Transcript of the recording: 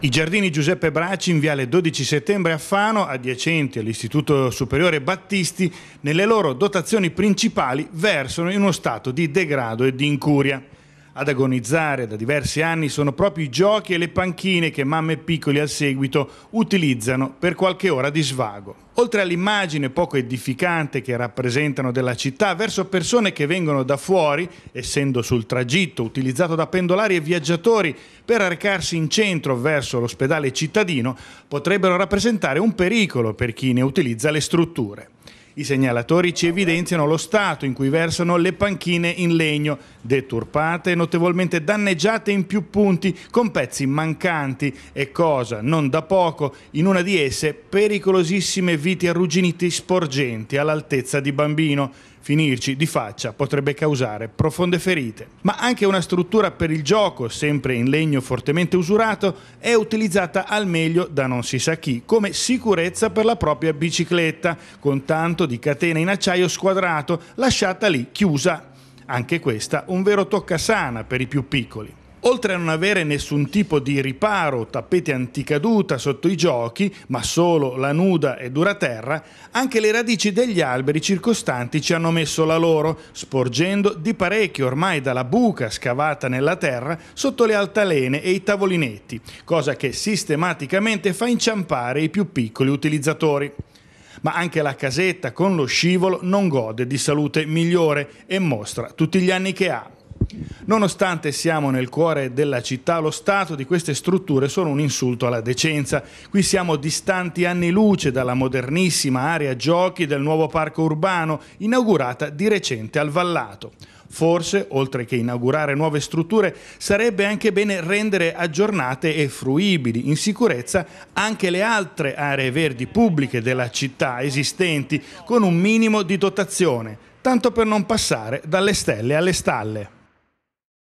I giardini Giuseppe Bracci in viale 12 settembre a Fano, adiacenti all'Istituto Superiore Battisti, nelle loro dotazioni principali versano in uno stato di degrado e di incuria ad agonizzare da diversi anni sono proprio i giochi e le panchine che mamme piccoli al seguito utilizzano per qualche ora di svago. Oltre all'immagine poco edificante che rappresentano della città verso persone che vengono da fuori, essendo sul tragitto utilizzato da pendolari e viaggiatori per recarsi in centro verso l'ospedale cittadino, potrebbero rappresentare un pericolo per chi ne utilizza le strutture. I segnalatori ci evidenziano lo stato in cui versano le panchine in legno, deturpate e notevolmente danneggiate in più punti, con pezzi mancanti e cosa non da poco, in una di esse pericolosissime viti arrugginiti sporgenti all'altezza di bambino. Finirci di faccia potrebbe causare profonde ferite. Ma anche una struttura per il gioco, sempre in legno fortemente usurato, è utilizzata al meglio da non si sa chi come sicurezza per la propria bicicletta, con tanto di catena in acciaio squadrato lasciata lì chiusa. Anche questa un vero toccasana per i più piccoli. Oltre a non avere nessun tipo di riparo, o tappeti anticaduta sotto i giochi, ma solo la nuda e dura terra, anche le radici degli alberi circostanti ci hanno messo la loro, sporgendo di parecchio ormai dalla buca scavata nella terra sotto le altalene e i tavolinetti, cosa che sistematicamente fa inciampare i più piccoli utilizzatori ma anche la casetta con lo scivolo non gode di salute migliore e mostra tutti gli anni che ha. Nonostante siamo nel cuore della città, lo stato di queste strutture è un insulto alla decenza. Qui siamo distanti anni luce dalla modernissima area giochi del nuovo parco urbano, inaugurata di recente al Vallato. Forse, oltre che inaugurare nuove strutture, sarebbe anche bene rendere aggiornate e fruibili in sicurezza anche le altre aree verdi pubbliche della città esistenti con un minimo di dotazione, tanto per non passare dalle stelle alle stalle.